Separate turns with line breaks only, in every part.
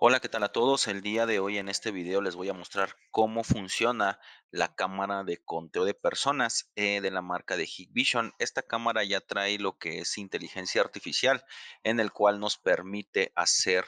Hola, ¿qué tal a todos? El día de hoy en este video les voy a mostrar cómo funciona la cámara de conteo de personas eh, de la marca de Hikvision. Esta cámara ya trae lo que es inteligencia artificial, en el cual nos permite hacer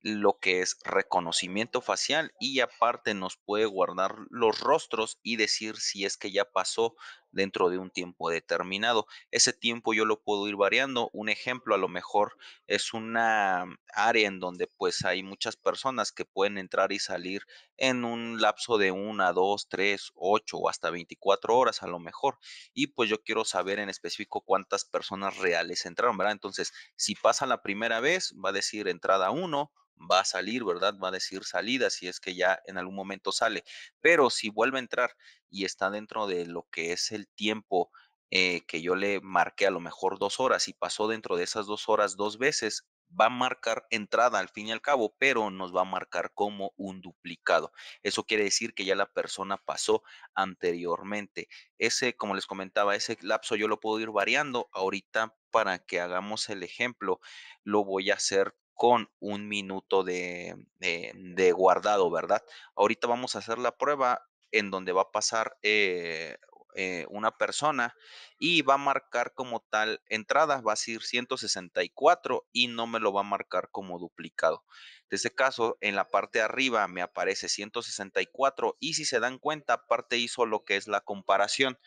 lo que es reconocimiento facial y aparte nos puede guardar los rostros y decir si es que ya pasó dentro de un tiempo determinado. Ese tiempo yo lo puedo ir variando. Un ejemplo a lo mejor es una área en donde pues hay muchas personas que pueden entrar y salir en un lapso de una, dos, tres, ocho o hasta 24 horas a lo mejor. Y pues yo quiero saber en específico cuántas personas reales entraron, ¿verdad? Entonces, si pasa la primera vez, va a decir entrada 1, va a salir, ¿verdad? Va a decir salida si es que ya en algún momento sale. Pero si vuelve a entrar y está dentro de lo que es el tiempo eh, que yo le marqué a lo mejor dos horas y pasó dentro de esas dos horas dos veces, va a marcar entrada al fin y al cabo, pero nos va a marcar como un duplicado. Eso quiere decir que ya la persona pasó anteriormente. Ese, como les comentaba, ese lapso yo lo puedo ir variando. Ahorita, para que hagamos el ejemplo, lo voy a hacer con un minuto de, eh, de guardado, ¿verdad? Ahorita vamos a hacer la prueba en donde va a pasar eh, eh, una persona y va a marcar como tal entradas, va a ser 164 y no me lo va a marcar como duplicado. En este caso, en la parte de arriba me aparece 164 y si se dan cuenta, aparte hizo lo que es la comparación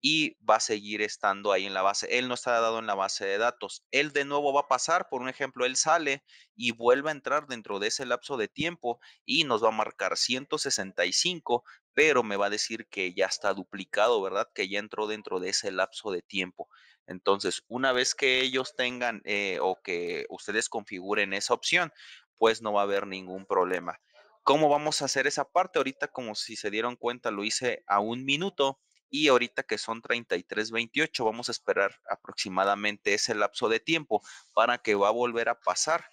y va a seguir estando ahí en la base. Él no está dado en la base de datos. Él de nuevo va a pasar, por un ejemplo, él sale y vuelve a entrar dentro de ese lapso de tiempo y nos va a marcar 165, pero me va a decir que ya está duplicado, ¿verdad? Que ya entró dentro de ese lapso de tiempo. Entonces, una vez que ellos tengan eh, o que ustedes configuren esa opción, pues no va a haber ningún problema. ¿Cómo vamos a hacer esa parte? Ahorita, como si se dieron cuenta, lo hice a un minuto y ahorita que son 33.28 vamos a esperar aproximadamente ese lapso de tiempo para que va a volver a pasar.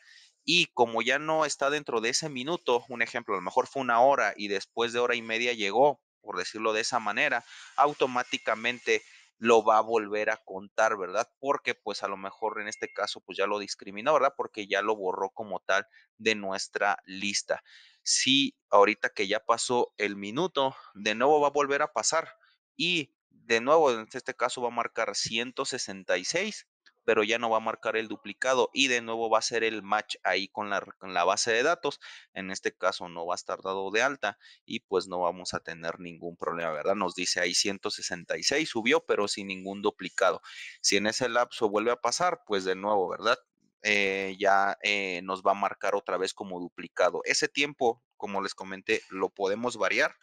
Y como ya no está dentro de ese minuto, un ejemplo, a lo mejor fue una hora y después de hora y media llegó, por decirlo de esa manera, automáticamente lo va a volver a contar, ¿verdad? Porque pues a lo mejor en este caso pues ya lo discriminó, ¿verdad? Porque ya lo borró como tal de nuestra lista. Si ahorita que ya pasó el minuto, de nuevo va a volver a pasar, y de nuevo, en este caso va a marcar 166, pero ya no va a marcar el duplicado y de nuevo va a ser el match ahí con la, base de datos. En este caso no va a estar dado de alta y pues no vamos a tener ningún problema, ¿verdad? Nos dice ahí 166, subió, pero sin ningún duplicado. Si en ese lapso vuelve a pasar, pues de nuevo, ¿verdad? Eh, ya eh, nos va a marcar otra vez como duplicado. Ese tiempo, como les comenté, lo podemos variar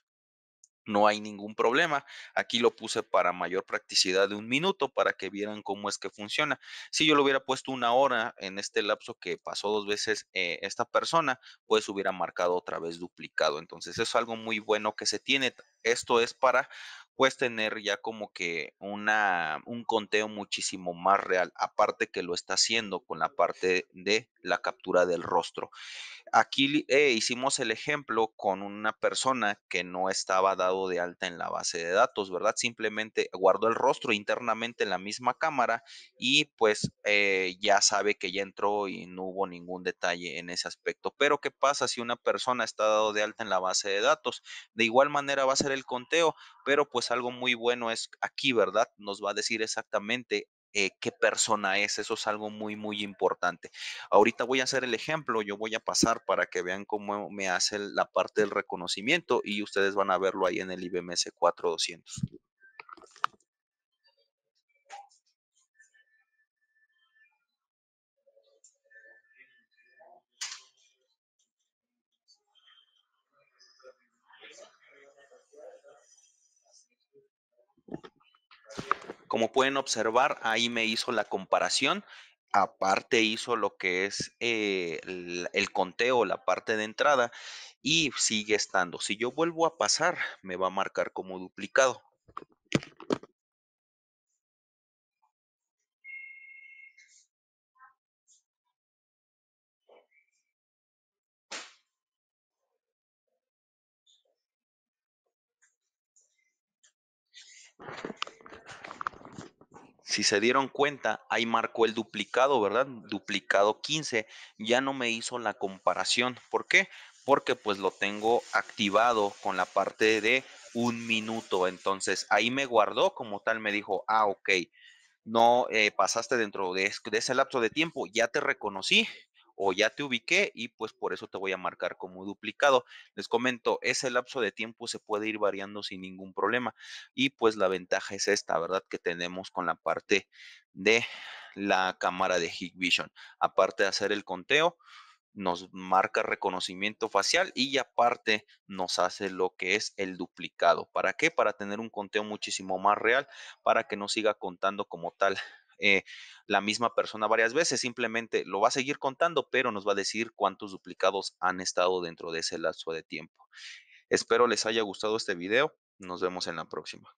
no hay ningún problema. Aquí lo puse para mayor practicidad de un minuto para que vieran cómo es que funciona. Si yo lo hubiera puesto una hora en este lapso que pasó dos veces eh, esta persona, pues hubiera marcado otra vez duplicado. Entonces es algo muy bueno que se tiene. Esto es para pues tener ya como que una, un conteo muchísimo más real, aparte que lo está haciendo con la parte de la captura del rostro. Aquí eh, hicimos el ejemplo con una persona que no estaba dado de alta en la base de datos, ¿verdad? Simplemente guardó el rostro internamente en la misma cámara y pues eh, ya sabe que ya entró y no hubo ningún detalle en ese aspecto. Pero ¿qué pasa si una persona está dado de alta en la base de datos? De igual manera va a ser el conteo, pero pues algo muy bueno es aquí, ¿verdad? Nos va a decir exactamente eh, qué persona es. Eso es algo muy, muy importante. Ahorita voy a hacer el ejemplo, yo voy a pasar para que vean cómo me hace la parte del reconocimiento y ustedes van a verlo ahí en el IBMS 4200. Como pueden observar, ahí me hizo la comparación. Aparte hizo lo que es eh, el conteo, la parte de entrada y sigue estando. Si yo vuelvo a pasar, me va a marcar como duplicado. si se dieron cuenta, ahí marcó el duplicado, ¿verdad? Duplicado 15. Ya no me hizo la comparación. ¿Por qué? Porque pues lo tengo activado con la parte de un minuto. Entonces ahí me guardó como tal, me dijo, ah, ok, no eh, pasaste dentro de ese lapso de tiempo, ya te reconocí o ya te ubiqué y pues por eso te voy a marcar como duplicado. Les comento, ese lapso de tiempo se puede ir variando sin ningún problema y pues la ventaja es esta, ¿verdad? Que tenemos con la parte de la cámara de vision Aparte de hacer el conteo, nos marca reconocimiento facial y aparte nos hace lo que es el duplicado. ¿Para qué? Para tener un conteo muchísimo más real, para que no siga contando como tal eh, la misma persona varias veces, simplemente lo va a seguir contando, pero nos va a decir cuántos duplicados han estado dentro de ese lapso de tiempo. Espero les haya gustado este video, nos vemos en la próxima.